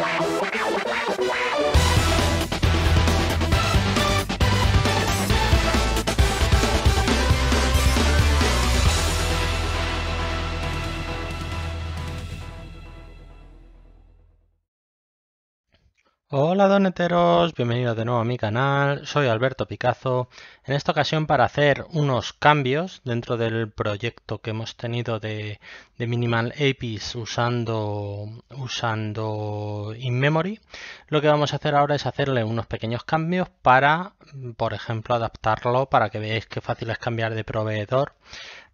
Wow, wow, wow, wow. Hola doneteros, bienvenidos de nuevo a mi canal, soy Alberto Picazo, en esta ocasión para hacer unos cambios dentro del proyecto que hemos tenido de, Minimal Apis usando, usando InMemory, lo que vamos a hacer ahora es hacerle unos pequeños cambios para, por ejemplo, adaptarlo para que veáis qué fácil es cambiar de proveedor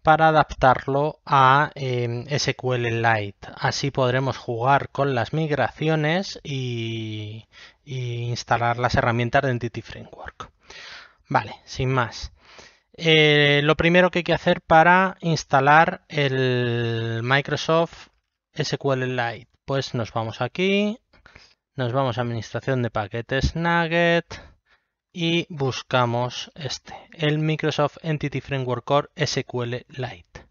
para adaptarlo a em, SQL Lite. Así podremos jugar con las migraciones y, instalar las herramientas de Entity Framework. Vale, sin más. Eh, lo primero que hay que hacer para instalar el Microsoft SQL Lite, pues nos vamos aquí, nos vamos a Administración de Paquetes Nugget, y buscamos este, el Microsoft Entity Framework Core SQL Lite.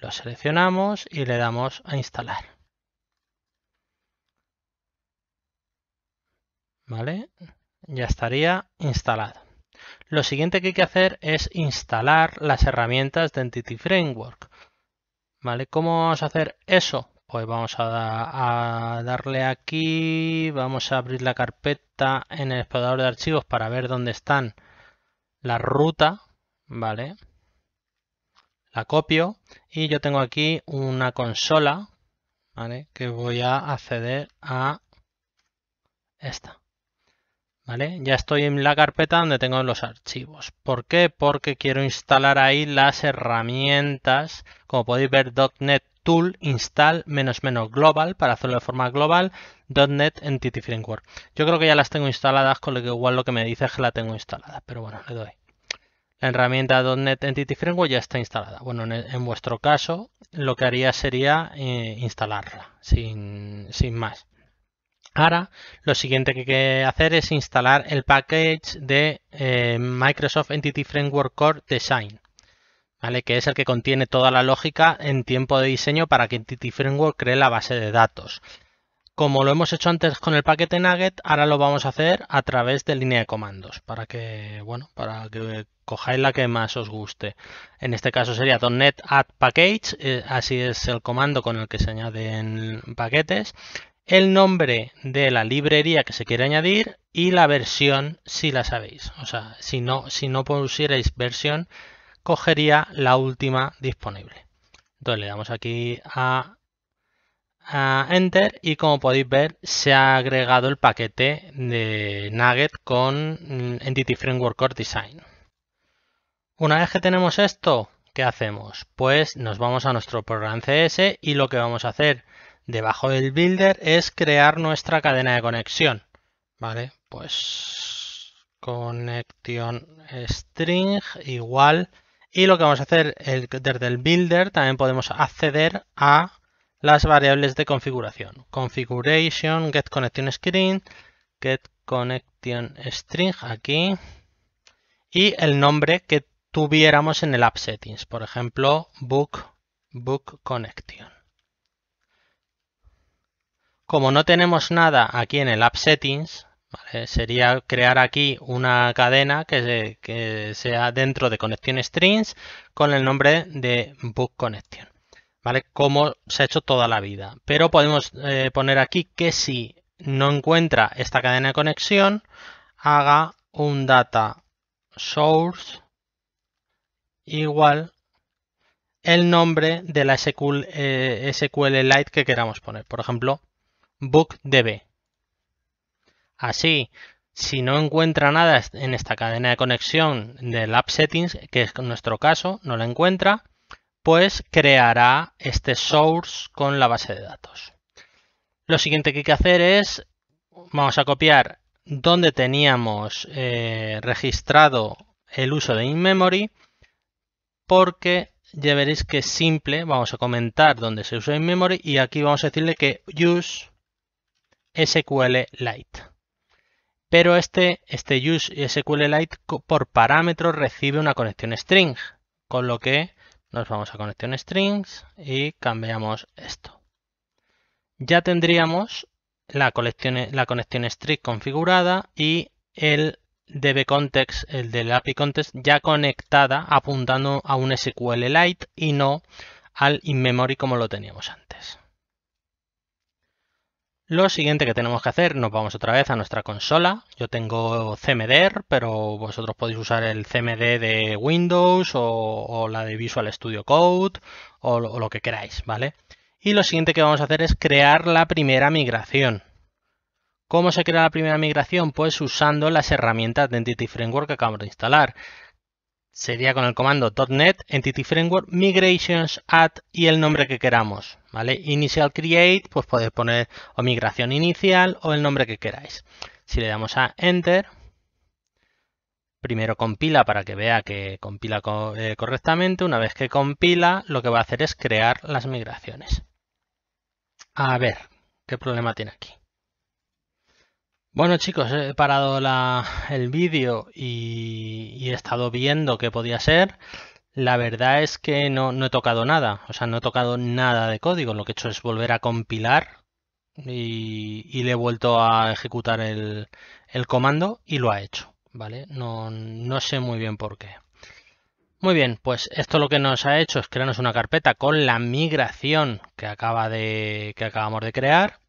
Lo seleccionamos y le damos a instalar. ¿Vale? Ya estaría instalado. Lo siguiente que hay que hacer es instalar las herramientas de Entity Framework. ¿Vale? ¿Cómo vamos a hacer eso? pues vamos a, darle aquí, vamos a abrir la carpeta en el explorador de archivos para ver dónde están la ruta, ¿vale? La copio y yo tengo aquí una consola, ¿vale? Que voy a acceder a esta, ¿vale? Ya estoy en la carpeta donde tengo los archivos. ¿Por qué? Porque quiero instalar ahí las herramientas, como podéis ver, .NET tool install "-global para hacerlo de forma global .NET Entity Framework. Yo creo que ya las tengo instaladas, con lo que igual lo que me dice es que la tengo instalada, pero bueno, le doy. La herramienta .NET Entity Framework ya está instalada. Bueno, en, vuestro caso lo que haría sería eh, instalarla, sin, más. Ahora, lo siguiente que hay que hacer es instalar el package de eh, Microsoft Entity Framework Core Design que es el que contiene toda la lógica en tiempo de diseño para que Entity Framework cree la base de datos. Como lo hemos hecho antes con el paquete Nugget, ahora lo vamos a hacer a través de línea de comandos, para que, bueno, para que cojáis la que más os guste. En este caso sería .NET Add Package, eh, así es el comando con el que se añaden paquetes, el nombre de la librería que se quiere añadir y la versión si la sabéis. O sea, si no, si no pusierais versión, cogería la última disponible. Entonces le damos aquí a, Enter y como podéis ver se ha agregado el paquete de Nugget con Entity Framework Core Design. Una vez que tenemos esto, ¿qué hacemos? Pues nos vamos a nuestro programa CS y lo que vamos a hacer debajo del builder es crear nuestra cadena de conexión. Vale, pues connection string igual y lo que vamos a hacer desde el builder también podemos acceder a las variables de configuración. Configuration, get connection get connection string aquí. Y el nombre que tuviéramos en el app settings. Por ejemplo, book, book connection. Como no tenemos nada aquí en el app settings, Sería crear aquí una cadena que, sea dentro de conexión Strings con el nombre de Book Connection. ¿Vale? Como se ha hecho toda la vida. Pero podemos eh, poner aquí que si no encuentra esta cadena de conexión, haga un data source igual el nombre de la SQL, eh, Lite que queramos poner. Por ejemplo, BookDB. Así, si no encuentra nada en esta cadena de conexión del app settings, que es nuestro caso, no la encuentra, pues creará este source con la base de datos. Lo siguiente que hay que hacer es, vamos a copiar donde teníamos eh, registrado el uso de InMemory, porque ya veréis que es simple, vamos a comentar donde se usa in y aquí vamos a decirle que use SQL Lite pero este, este use SQLite por parámetro recibe una conexión string, con lo que nos vamos a conexión strings y cambiamos esto. Ya tendríamos la, la conexión string configurada y el dbcontext, el del API context ya conectada apuntando a un SQLite y no al in-memory como lo teníamos antes. Lo siguiente que tenemos que hacer, nos vamos otra vez a nuestra consola. Yo tengo CMDR, pero vosotros podéis usar el CMD de Windows o, la de Visual Studio Code o, lo que queráis, ¿vale? Y lo siguiente que vamos a hacer es crear la primera migración. ¿Cómo se crea la primera migración? Pues usando las herramientas de Entity Framework que acabamos de instalar sería con el comando .NET Entity Framework Migrations Add y el nombre que queramos, ¿vale? Initial Create, pues podéis poner o migración inicial o el nombre que queráis. Si le damos a Enter, primero compila para que vea que compila eh, correctamente. Una vez que compila, lo que va a hacer es crear las migraciones. A ver, ¿qué problema tiene aquí? Bueno chicos, he parado el vídeo y, he estado viendo qué podía ser. La verdad es que no, he tocado nada, o sea, no he tocado nada de código. Lo que he hecho es volver a compilar y, le he vuelto a ejecutar el, el, comando y lo ha hecho, ¿vale? No, no sé muy bien por qué. Muy bien, pues esto lo que nos ha hecho es crearnos una carpeta con la migración que, acaba de, que acabamos de crear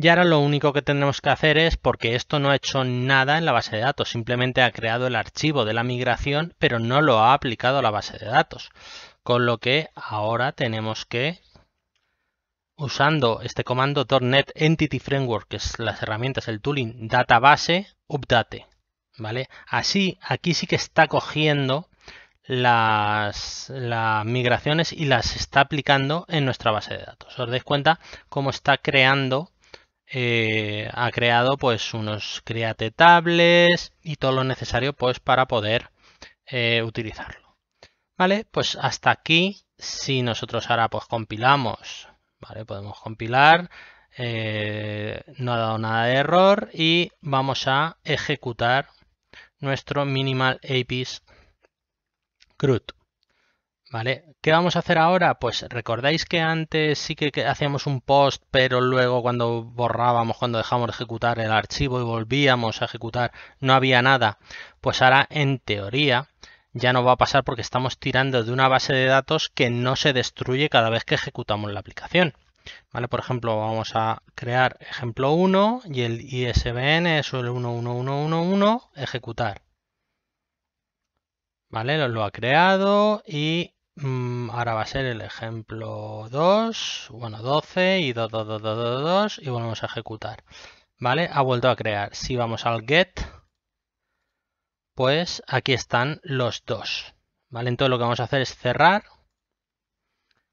y ahora lo único que tenemos que hacer es, porque esto no ha hecho nada en la base de datos, simplemente ha creado el archivo de la migración, pero no lo ha aplicado a la base de datos. Con lo que ahora tenemos que, usando este comando .NET Entity Framework, que es las herramientas, el tooling database, update. ¿Vale? Así, aquí sí que está cogiendo las, las, migraciones y las está aplicando en nuestra base de datos. Os dais cuenta cómo está creando eh, ha creado pues unos create tables y todo lo necesario pues para poder eh, utilizarlo. Vale, pues hasta aquí, si nosotros ahora pues compilamos, vale, podemos compilar, eh, no ha dado nada de error y vamos a ejecutar nuestro minimal apis CRUD. ¿Vale? ¿Qué vamos a hacer ahora? Pues recordáis que antes sí que, hacíamos un post, pero luego cuando borrábamos, cuando dejamos de ejecutar el archivo y volvíamos a ejecutar, no había nada. Pues ahora, en teoría, ya no va a pasar porque estamos tirando de una base de datos que no se destruye cada vez que ejecutamos la aplicación. ¿Vale? Por ejemplo, vamos a crear ejemplo 1 y el ISBN es el 11111, ejecutar. ¿Vale? lo ha creado y Mm, ahora va a ser el ejemplo 2, bueno, 12 y 2, 2, 2, 2, 2, 2 y volvemos a ejecutar. ¿Vale? Ha vuelto a crear. Si vamos al get, pues aquí están los dos. ¿Vale? Entonces lo que vamos a hacer es cerrar.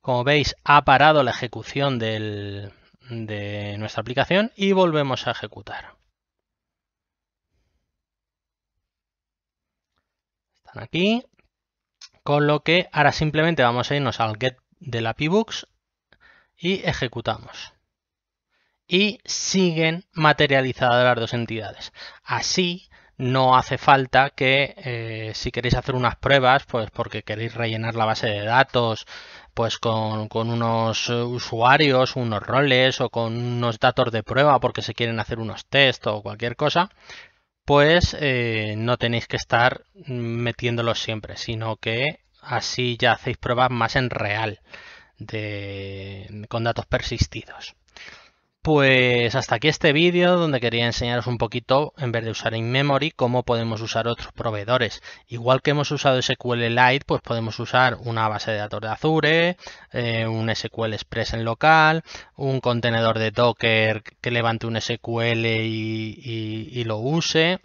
Como veis, ha parado la ejecución de nuestra aplicación y volvemos a ejecutar. Están aquí. Con lo que ahora simplemente vamos a irnos al get de la books y ejecutamos. Y siguen materializadas las dos entidades. Así no hace falta que eh, si queréis hacer unas pruebas, pues porque queréis rellenar la base de datos, pues con, con, unos eh, usuarios, unos roles o con unos datos de prueba porque se quieren hacer unos test o cualquier cosa, pues eh, no tenéis que estar metiéndolos siempre, sino que así ya hacéis pruebas más en real con datos persistidos. Pues hasta aquí este vídeo donde quería enseñaros un poquito, en vez de usar InMemory, cómo podemos usar otros proveedores. Igual que hemos usado Lite, pues podemos usar una base de datos de Azure, eh, un SQL Express en local, un contenedor de Docker que levante un SQL y lo use,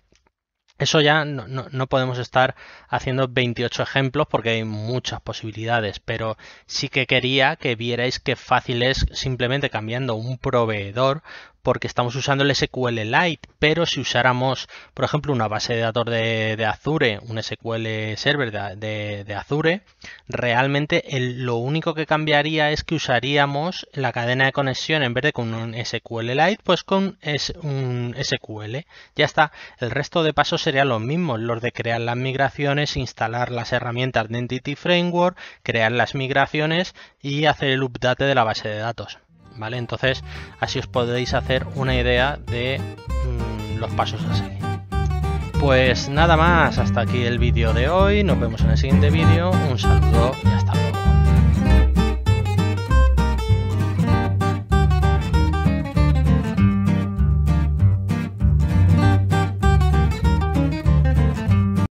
eso ya no, podemos estar haciendo 28 ejemplos porque hay muchas posibilidades, pero sí que quería que vierais qué fácil es simplemente cambiando un proveedor porque estamos usando el SQL Lite, pero si usáramos, por ejemplo, una base de datos de, Azure, un SQL Server de, Azure, realmente lo único que cambiaría es que usaríamos la cadena de conexión en vez de con un SQL Lite, pues con un SQL. Ya está, el resto de pasos serían los mismos, los de crear las migraciones, instalar las herramientas de Entity Framework, crear las migraciones y hacer el update de la base de datos. ¿vale? Entonces así os podéis hacer una idea de mm, los pasos a seguir. Pues nada más, hasta aquí el vídeo de hoy, nos vemos en el siguiente vídeo, un saludo y hasta